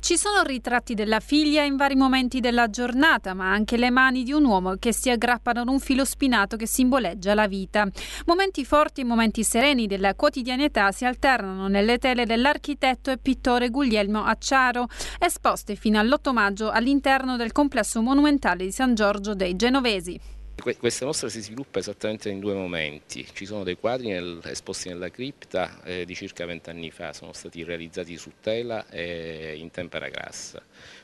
Ci sono ritratti della figlia in vari momenti della giornata, ma anche le mani di un uomo che si aggrappano ad un filo spinato che simboleggia la vita. Momenti forti e momenti sereni della quotidianità si alternano nelle tele dell'architetto e pittore Guglielmo Acciaro, esposte fino all'8 maggio all'interno del complesso monumentale di San Giorgio dei Genovesi. Questa mostra si sviluppa esattamente in due momenti, ci sono dei quadri nel, esposti nella cripta eh, di circa vent'anni fa, sono stati realizzati su tela e in tempera grassa,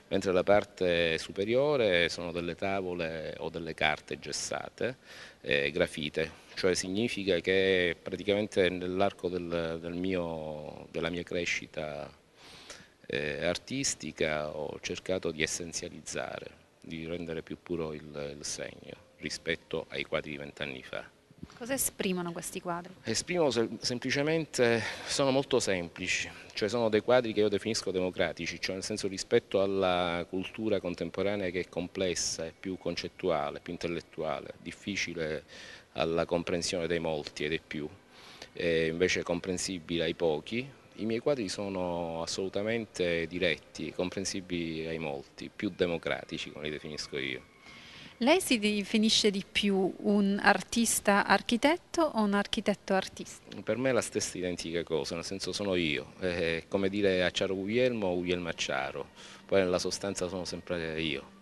mentre la parte superiore sono delle tavole o delle carte gessate, eh, grafite, cioè significa che praticamente nell'arco del, del della mia crescita eh, artistica ho cercato di essenzializzare di rendere più puro il, il segno rispetto ai quadri di vent'anni fa. Cosa esprimono questi quadri? Esprimono sem semplicemente, sono molto semplici, cioè sono dei quadri che io definisco democratici, cioè nel senso rispetto alla cultura contemporanea che è complessa, è più concettuale, più intellettuale, difficile alla comprensione dei molti e dei più, è invece comprensibile ai pochi, i miei quadri sono assolutamente diretti, comprensibili ai molti, più democratici come li definisco io. Lei si definisce di più un artista architetto o un architetto artista? Per me è la stessa identica cosa, nel senso sono io, è come dire Acciaro Guglielmo o Guglielmo Acciaro, poi nella sostanza sono sempre io.